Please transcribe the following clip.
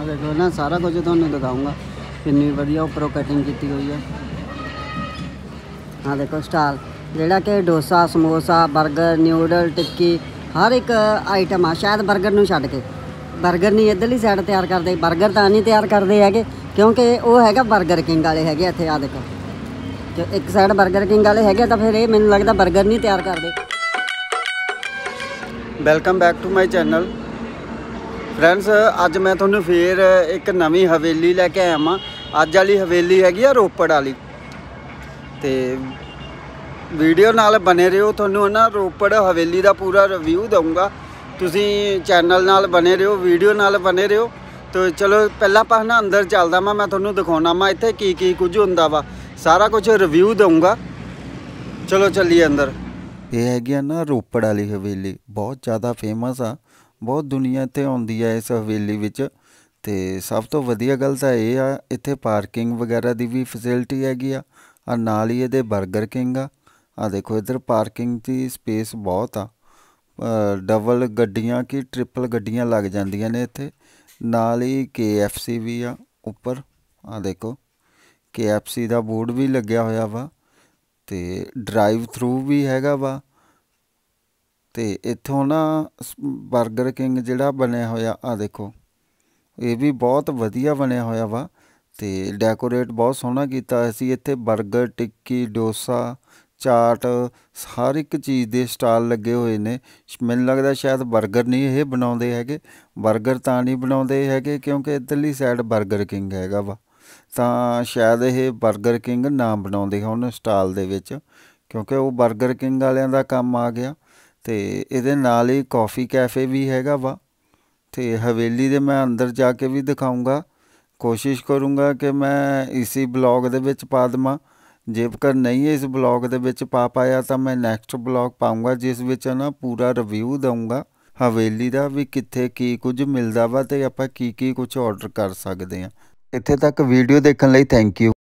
ਆ ਦੇਖੋ ਨਾ ਸਾਰਾ ਕੁਝ ਤੁਹਾਨੂੰ ਦਿਖਾਉਂਗਾ ਕਿੰਨੀ ਵਧੀਆ ਉੱਪਰੋਂ ਕਟਿੰਗ ਕੀਤੀ ਹੋਈ ਹੈ ਆ ਦੇਖੋ ਸਟਾਲ ਜਿਹੜਾ ਕਿ ਡੋਸਾ ਸਮੋਸਾ 버ਗਰ ਨਿਊਡਲ ਟਿੱਕੀ ਹਰ ਇੱਕ ਆਈਟਮ ਆ ਸ਼ਾਇਦ 버ਗਰ ਨੂੰ ਛੱਡ ਕੇ 버ਗਰ ਨਹੀਂ ਇਧਰਲੀ ਸਾਈਡ ਤਿਆਰ ਕਰਦੇ 버ਗਰ ਤਾਂ ਨਹੀਂ ਤਿਆਰ ਕਰਦੇ ਹੈਗੇ ਕਿਉਂਕਿ ਉਹ ਹੈਗਾ 버ਗਰ ਕਿੰਗ ਵਾਲੇ ਹੈਗੇ ਇੱਥੇ ਆ ਦੇਖੋ ਇੱਕ ਸਾਈਡ 버ਗਰ ਕਿੰਗ ਵਾਲੇ ਹੈਗੇ ਤਾਂ ਫਿਰ ਇਹ ਮੈਨੂੰ ਲੱਗਦਾ 버ਗਰ ਨਹੀਂ ਤਿਆਰ ਕਰਦੇ welcome back to my channel friends ਅੱਜ ਮੈਂ ਤੁਹਾਨੂੰ ਫੇਰ ਇੱਕ ਨਵੀਂ ਹਵੇਲੀ ਲੈ ਕੇ ਆਇਆ ਮਾਂ ਅੱਜ ਵਾਲੀ ਹਵੇਲੀ ਹੈਗੀ ਆ ਰੋਪੜ ਵਾਲੀ ਤੇ ਵੀਡੀਓ ਨਾਲ ਬਨੇ ਰਹੋ ਤੁਹਾਨੂੰ ਨਾ ਰੋਪੜ ਹਵੇਲੀ ਦਾ ਪੂਰਾ ਰਿਵਿਊ ਦਊਂਗਾ ਤੁਸੀਂ ਚੈਨਲ ਨਾਲ ਬਨੇ ਰਹੋ ਵੀਡੀਓ ਨਾਲ ਬਨੇ ਰਹੋ ਤੇ ਚਲੋ ਪਹਿਲਾਂ ਆਪਾਂ ਨਾ ਅੰਦਰ ਚੱਲਦਾ ਮੈਂ ਮੈਂ ਤੁਹਾਨੂੰ ਦਿਖਾਉਣਾ ਮੈਂ ਇੱਥੇ ਕੀ ਕੀ ਕੁਝ ਹੁੰਦਾ ਵਾ ਸਾਰਾ ਕੁਝ ਰਿਵਿਊ ਦਊਂਗਾ ਚਲੋ ਚੱਲੀਏ ਅੰਦਰ ਇਹ ਹੈਗੀ ਆ ਨਾ ਰੋਪੜ ਵਾਲੀ ਹਵੇਲੀ ਬਹੁਤ ਜ਼ਿਆਦਾ ਫੇਮਸ ਆ ਬਹੁਤ ਦੁਨੀਆ ਇੱਥੇ ਆਉਂਦੀ ਹੈ ਇਸ ਹਵੇਲੀ ਵਿੱਚ ਤੇ ਸਭ ਤੋਂ ਵਧੀਆ ਗੱਲ ਤਾਂ ਇਹ ਆ ਇੱਥੇ ਪਾਰਕਿੰਗ ਵਗੈਰਾ ਦੀ ਵੀ ਫੈਸਿਲਿਟੀ ਹੈਗੀ ਆ ਆ ਨਾਲ ਹੀ ਇਹਦੇ 버ਗਰ ਕਿੰਗ ਆ ਆ ਦੇਖੋ ਇੱਧਰ ਪਾਰਕਿੰਗ ਦੀ ਸਪੇਸ ਬਹੁਤ ਆ ਡਬਲ ਗੱਡੀਆਂ ਕੀ ਟ੍ਰਿਪਲ ਗੱਡੀਆਂ ਲੱਗ ਜਾਂਦੀਆਂ ਨੇ ਇੱਥੇ ਨਾਲ ਹੀ KFC ਵੀ ਆ ਉੱਪਰ ਆ ਦੇਖੋ KFC ਦਾ ਬੋਰਡ ਵੀ ਲੱਗਿਆ ਹੋਇਆ ਵਾ ਤੇ ਡਰਾਈਵ ਥਰੂ ਵੀ ਹੈਗਾ ਵਾ ਤੇ ਇੱਥੋਂ ਨਾ 버ਗਰ ਕਿੰਗ ਜਿਹੜਾ ਬਣਿਆ ਹੋਇਆ ਆ ਦੇਖੋ ਇਹ ਵੀ ਬਹੁਤ ਵਧੀਆ ਬਣਿਆ ਹੋਇਆ ਵਾ ਤੇ ਡੈਕੋਰੇਟ ਬਹੁਤ ਸੋਹਣਾ ਕੀਤਾ ਹੋਇਆ ਸੀ ਇੱਥੇ 버ਗਰ ਟਿੱਕੀ ਡੋਸਾ ਚਾਟ ਹਰ ਇੱਕ ਚੀਜ਼ ਦੇ ਸਟਾਲ ਲੱਗੇ ਹੋਏ ਨੇ ਮੈਨੂੰ ਲੱਗਦਾ ਸ਼ਾਇਦ 버ਗਰ ਨਹੀਂ ਇਹ ਬਣਾਉਂਦੇ ਹੈਗੇ 버ਗਰ ਤਾਂ ਨਹੀਂ ਬਣਾਉਂਦੇ ਹੈਗੇ ਕਿਉਂਕਿ ਇਧਰਲੀ ਸਾਈਡ 버ਗਰ ਕਿੰਗ ਹੈਗਾ ਵਾ ਤਾਂ ਸ਼ਾਇਦ ਇਹ 버ਗਰ ਕਿੰਗ ਨਾਮ ਬਣਾਉਂਦੇ ਹੋਣ ਸਟਾਲ ਦੇ ਵਿੱਚ ਕਿਉਂਕਿ ਉਹ 버ਗਰ ਕਿੰਗ ਵਾਲਿਆਂ ਦਾ ਕੰਮ ਆ ਗਿਆ ਤੇ ਇਹਦੇ ਨਾਲ ਹੀ ਕਾਫੀ ਕੈਫੇ ਵੀ ਹੈਗਾ ਵਾ ਤੇ ਹਵੇਲੀ ਦੇ ਮੈਂ ਅੰਦਰ ਜਾ ਕੇ ਵੀ ਦਿਖਾਉਂਗਾ ਕੋਸ਼ਿਸ਼ ਕਰੂੰਗਾ ਕਿ ਮੈਂ ਇਸੇ ਬਲੌਗ ਦੇ ਵਿੱਚ ਪਾ ਦਵਾਂ ਜੇਕਰ ਨਹੀਂ ਇਸ ਬਲੌਗ ਦੇ ਵਿੱਚ ਪਾ ਪਾਇਆ ਤਾਂ ਮੈਂ ਨੈਕਸਟ ਬਲੌਗ ਪਾਉਂਗਾ ਜਿਸ ਵਿੱਚ ਨਾ ਪੂਰਾ ਰਿਵਿਊ ਦਊਂਗਾ ਹਵੇਲੀ ਦਾ ਵੀ ਕਿੱਥੇ ਕੀ ਕੁਝ ਮਿਲਦਾ ਵਾ ਤੇ ਆਪਾਂ ਕੀ ਕੀ ਕੁਝ ਆਰਡਰ ਕਰ ਸਕਦੇ ਆ ਇੱਥੇ ਤੱਕ ਵੀਡੀਓ ਦੇਖਣ ਲਈ ਥੈਂਕ ਯੂ